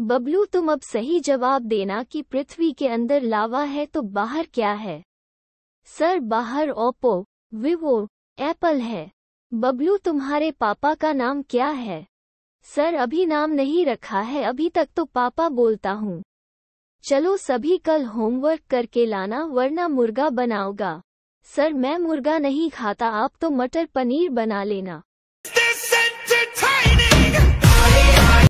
बबलू तुम अब सही जवाब देना कि पृथ्वी के अंदर लावा है तो बाहर क्या है सर बाहर ओप्पो विवो एप्पल है बबलू तुम्हारे पापा का नाम क्या है सर अभी नाम नहीं रखा है अभी तक तो पापा बोलता हूँ चलो सभी कल होमवर्क करके लाना वरना मुर्गा बनाओगा सर मैं मुर्गा नहीं खाता आप तो मटर पनीर बना लेना